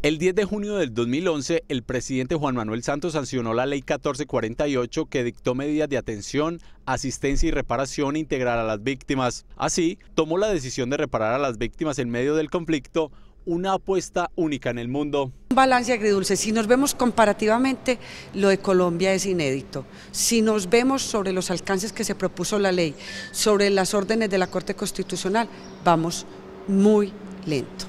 El 10 de junio del 2011, el presidente Juan Manuel Santos sancionó la Ley 1448 que dictó medidas de atención, asistencia y reparación e integral a las víctimas. Así, tomó la decisión de reparar a las víctimas en medio del conflicto, una apuesta única en el mundo. Un balance agridulce, si nos vemos comparativamente, lo de Colombia es inédito. Si nos vemos sobre los alcances que se propuso la ley, sobre las órdenes de la Corte Constitucional, vamos muy lento.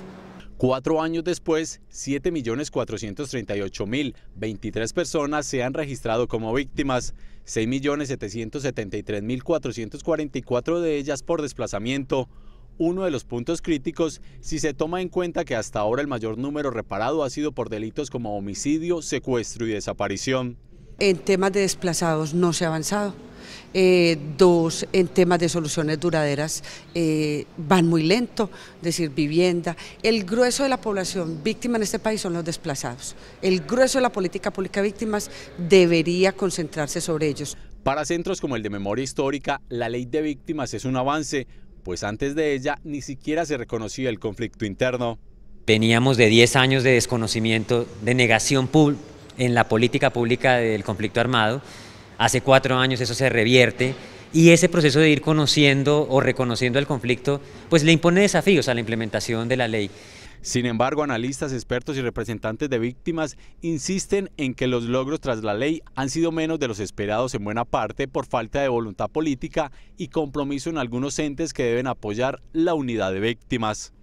Cuatro años después, 7.438.023 personas se han registrado como víctimas, 6.773.444 de ellas por desplazamiento, uno de los puntos críticos si se toma en cuenta que hasta ahora el mayor número reparado ha sido por delitos como homicidio, secuestro y desaparición. En temas de desplazados no se ha avanzado. Eh, dos en temas de soluciones duraderas eh, van muy lento, es decir, vivienda. El grueso de la población víctima en este país son los desplazados. El grueso de la política pública víctimas debería concentrarse sobre ellos. Para centros como el de memoria histórica, la ley de víctimas es un avance, pues antes de ella ni siquiera se reconocía el conflicto interno. Veníamos de 10 años de desconocimiento, de negación en la política pública del conflicto armado, hace cuatro años eso se revierte y ese proceso de ir conociendo o reconociendo el conflicto, pues le impone desafíos a la implementación de la ley. Sin embargo, analistas, expertos y representantes de víctimas insisten en que los logros tras la ley han sido menos de los esperados en buena parte por falta de voluntad política y compromiso en algunos entes que deben apoyar la unidad de víctimas.